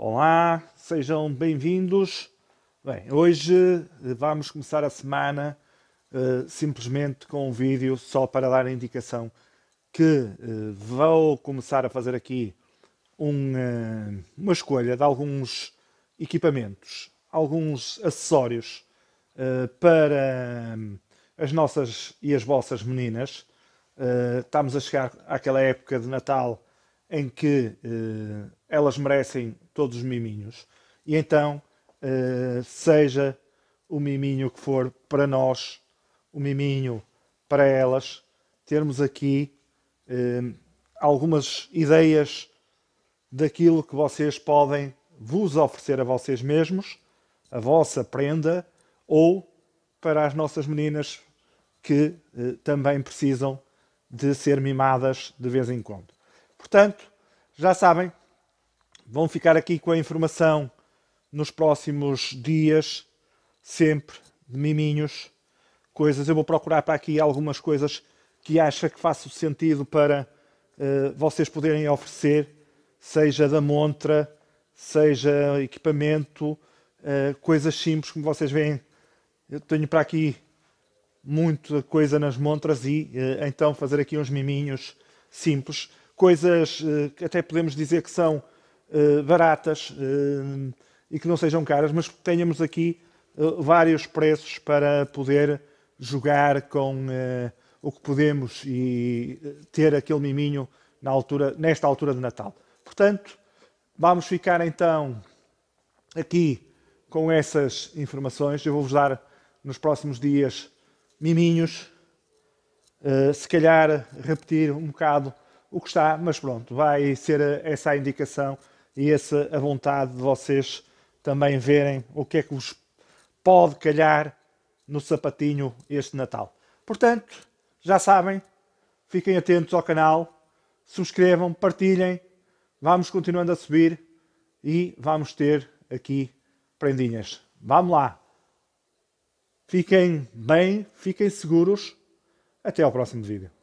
Olá, sejam bem-vindos. Bem, hoje eh, vamos começar a semana uh, simplesmente com um vídeo só para dar a indicação que uh, vou começar a fazer aqui um, uh, uma escolha de alguns equipamentos, alguns acessórios para as nossas e as vossas meninas. estamos a chegar àquela época de Natal em que elas merecem todos os miminhos. E então, uh, seja o miminho que for para nós, o miminho para elas, termos aqui uh, algumas ideias daquilo que vocês podem vos oferecer a vocês mesmos, a vossa prenda, ou para as nossas meninas que eh, também precisam de ser mimadas de vez em quando. Portanto, já sabem, Vão ficar aqui com a informação nos próximos dias, sempre de miminhos, coisas. Eu vou procurar para aqui algumas coisas que acha que faça sentido para uh, vocês poderem oferecer, seja da montra, seja equipamento, uh, coisas simples, como vocês veem. Eu tenho para aqui muita coisa nas montras e uh, então fazer aqui uns miminhos simples, coisas que até podemos dizer que são eh, baratas eh, e que não sejam caras, mas que tenhamos aqui eh, vários preços para poder jogar com o que podemos e ter aquele miminho na altura, nesta altura de Natal. Portanto, vamos ficar então aqui com essas informações. Eu vou-vos dar nos próximos dias miminhos, se calhar repetir um bocado o que está, mas pronto, vai ser essa a indicação e essa a vontade de vocês também verem o que é que vos pode calhar no sapatinho este Natal. Portanto, já sabem, fiquem atentos ao canal, subscrevam, partilhem, vamos continuando a subir e vamos ter aqui prendinhas. Vamos lá! Fiquem bem, fiquem seguros. Até ao próximo vídeo.